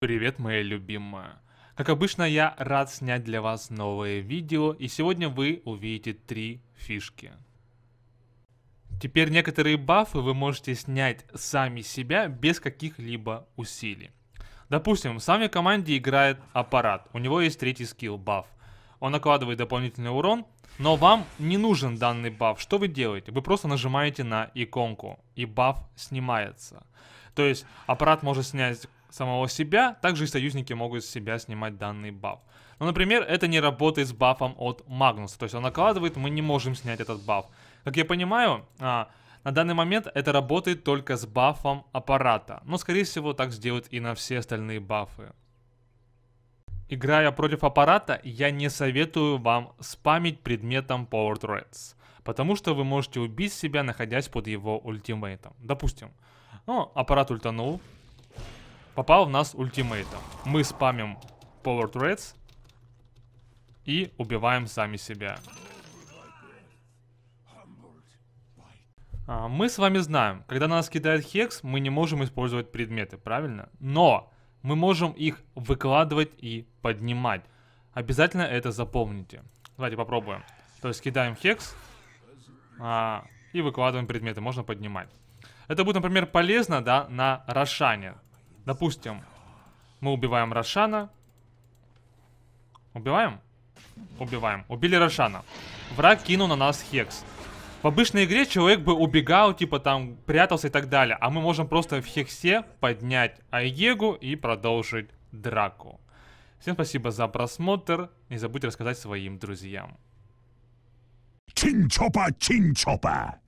Привет, моя любимая. Как обычно, я рад снять для вас новое видео, и сегодня вы увидите три фишки. Теперь некоторые бафы вы можете снять сами себя без каких-либо усилий. Допустим, в самой команде играет аппарат, у него есть третий скилл баф он накладывает дополнительный урон, но вам не нужен данный баф. Что вы делаете? Вы просто нажимаете на иконку, и баф снимается. То есть аппарат может снять самого себя, также и союзники могут с себя снимать данный баф. Но, ну, например, это не работает с бафом от Магнуса. То есть он накладывает, мы не можем снять этот баф. Как я понимаю, а, на данный момент это работает только с бафом аппарата. Но, скорее всего, так сделают и на все остальные бафы. Играя против аппарата, я не советую вам спамить предметом Power Threads, потому что вы можете убить себя, находясь под его ультимейтом. Допустим, ну, аппарат ультанул, попал в нас ультимейтом. Мы спамим Power Threads и убиваем сами себя. А, мы с вами знаем, когда нас кидает Хекс, мы не можем использовать предметы, правильно? Но мы можем их выкладывать и поднимать. Обязательно это запомните. Давайте попробуем. То есть кидаем хекс а, и выкладываем предметы, можно поднимать. Это будет, например, полезно, да, на Рошане. Допустим, мы убиваем Рошана. Убиваем? Убиваем. Убили Рошана. Враг кинул на нас хекс. В обычной игре человек бы убегал, типа там прятался и так далее. А мы можем просто в хексе поднять Айегу и продолжить драку. Всем спасибо за просмотр. Не забудьте рассказать своим друзьям. Чинчопа, чинчопа!